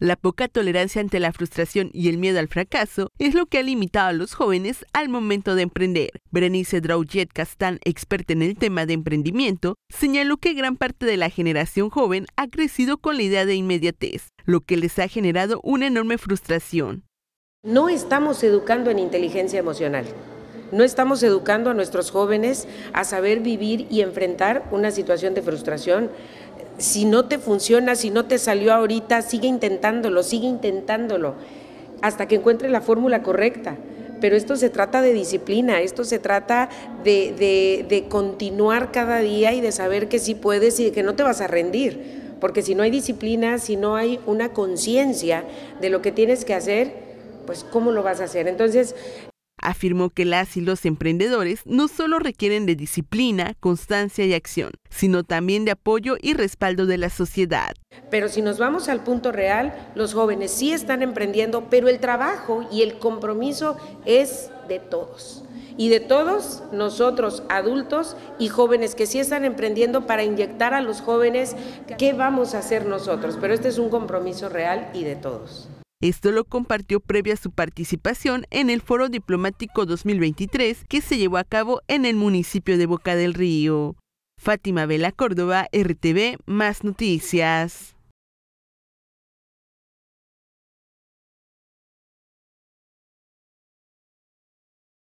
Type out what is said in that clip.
La poca tolerancia ante la frustración y el miedo al fracaso es lo que ha limitado a los jóvenes al momento de emprender. Berenice Draujet Castán, experta en el tema de emprendimiento, señaló que gran parte de la generación joven ha crecido con la idea de inmediatez, lo que les ha generado una enorme frustración. No estamos educando en inteligencia emocional. No estamos educando a nuestros jóvenes a saber vivir y enfrentar una situación de frustración, si no te funciona, si no te salió ahorita, sigue intentándolo, sigue intentándolo, hasta que encuentre la fórmula correcta. Pero esto se trata de disciplina, esto se trata de, de, de continuar cada día y de saber que sí puedes y que no te vas a rendir. Porque si no hay disciplina, si no hay una conciencia de lo que tienes que hacer, pues ¿cómo lo vas a hacer? Entonces, Afirmó que las y los emprendedores no solo requieren de disciplina, constancia y acción, sino también de apoyo y respaldo de la sociedad. Pero si nos vamos al punto real, los jóvenes sí están emprendiendo, pero el trabajo y el compromiso es de todos y de todos nosotros, adultos y jóvenes que sí están emprendiendo para inyectar a los jóvenes qué vamos a hacer nosotros. Pero este es un compromiso real y de todos. Esto lo compartió previa a su participación en el Foro Diplomático 2023 que se llevó a cabo en el municipio de Boca del Río. Fátima Vela Córdoba, RTV, más noticias.